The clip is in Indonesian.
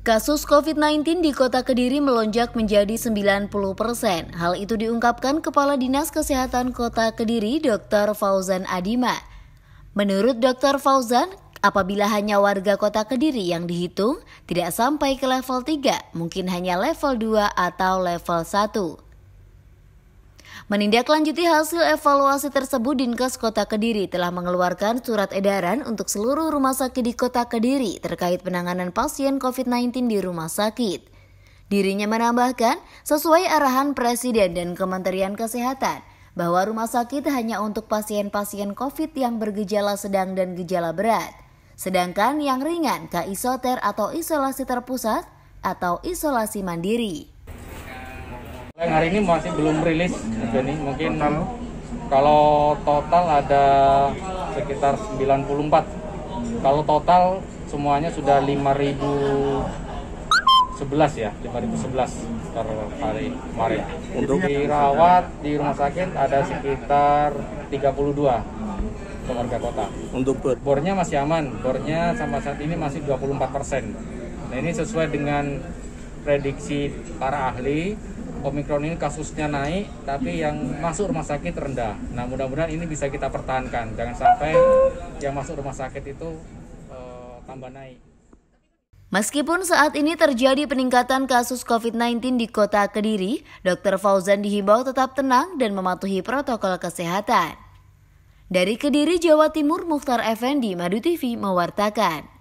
Kasus COVID-19 di kota Kediri melonjak menjadi 90 persen. Hal itu diungkapkan Kepala Dinas Kesehatan Kota Kediri, Dr. Fauzan Adima. Menurut Dr. Fauzan, apabila hanya warga kota Kediri yang dihitung, tidak sampai ke level 3, mungkin hanya level 2 atau level 1. Menindaklanjuti hasil evaluasi tersebut, Dinkes Kota Kediri telah mengeluarkan surat edaran untuk seluruh rumah sakit di Kota Kediri terkait penanganan pasien COVID-19 di rumah sakit. Dirinya menambahkan, sesuai arahan Presiden dan Kementerian Kesehatan, bahwa rumah sakit hanya untuk pasien-pasien COVID yang bergejala sedang dan gejala berat. Sedangkan yang ringan ke atau isolasi terpusat atau isolasi mandiri. Yang hari ini masih belum rilis, Joni. Mungkin total. kalau total ada sekitar 94. Kalau total semuanya sudah 5.011 ya, 5.011 per hari kemarin. Untuk dirawat di rumah sakit ada sekitar 32 warga kota. Untuk Bornya masih aman, bornya sampai saat ini masih 24 persen. Nah ini sesuai dengan prediksi para ahli Omikron ini kasusnya naik, tapi yang masuk rumah sakit rendah. Nah, mudah-mudahan ini bisa kita pertahankan. Jangan sampai yang masuk rumah sakit itu uh, tambah naik. Meskipun saat ini terjadi peningkatan kasus COVID-19 di kota Kediri, Dr. Fauzan dihimbau tetap tenang dan mematuhi protokol kesehatan. Dari Kediri, Jawa Timur, Muhtar Effendi, Madu TV, mewartakan.